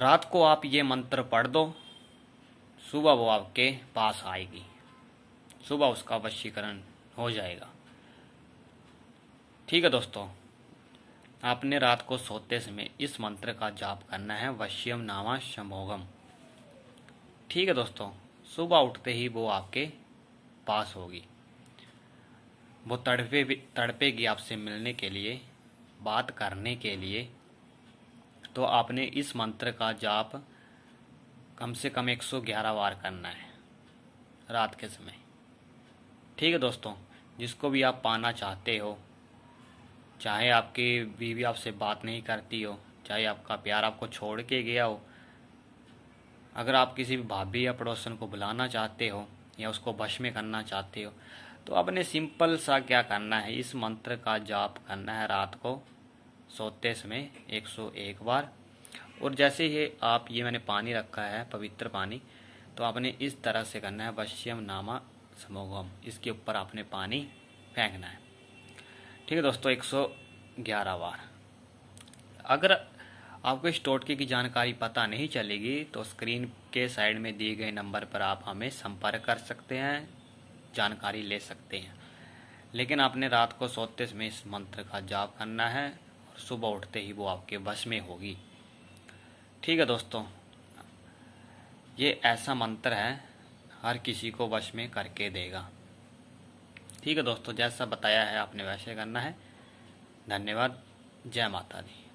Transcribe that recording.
रात को आप ये मंत्र पढ़ दो सुबह वो आपके पास आएगी सुबह उसका वशीकरण हो जाएगा ठीक है दोस्तों आपने रात को सोते समय इस मंत्र का जाप करना है वश्यम नामा शमोगम ठीक है दोस्तों सुबह उठते ही वो आपके पास होगी वो तड़पे तड़पेगी आपसे मिलने के लिए बात करने के लिए तो आपने इस मंत्र का जाप कम से कम 111 बार करना है रात के समय ठीक है दोस्तों जिसको भी आप पाना चाहते हो चाहे आपकी बीवी आपसे बात नहीं करती हो चाहे आपका प्यार आपको छोड़ के गया हो अगर आप किसी भी भाभी या पड़ोसन को बुलाना चाहते हो या उसको बश में करना चाहते हो तो आपने सिंपल सा क्या करना है इस मंत्र का जाप करना है रात को सोते समय 101 बार और जैसे ही आप ये मैंने पानी रखा है पवित्र पानी तो आपने इस तरह से करना है वश्यम नामा समोगम इसके ऊपर आपने पानी फेंकना है ठीक है दोस्तों 111 बार अगर आपको इस टोटके की जानकारी पता नहीं चलेगी तो स्क्रीन के साइड में दिए गए नंबर पर आप हमें संपर्क कर सकते हैं जानकारी ले सकते हैं लेकिन आपने रात को सोते समय इस मंत्र का जाप करना है सुबह उठते ही वो आपके वश में होगी ठीक है दोस्तों ये ऐसा मंत्र है हर किसी को वश में करके देगा ठीक है दोस्तों जैसा बताया है आपने वैसे करना है धन्यवाद जय माता दी